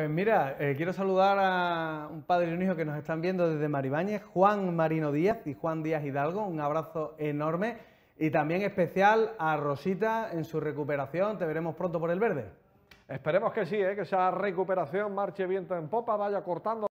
Pues mira, eh, quiero saludar a un padre y un hijo que nos están viendo desde Maribáñez, Juan Marino Díaz y Juan Díaz Hidalgo. Un abrazo enorme y también especial a Rosita en su recuperación. Te veremos pronto por el verde. Esperemos que sí, eh, que esa recuperación marche viento en popa, vaya cortando.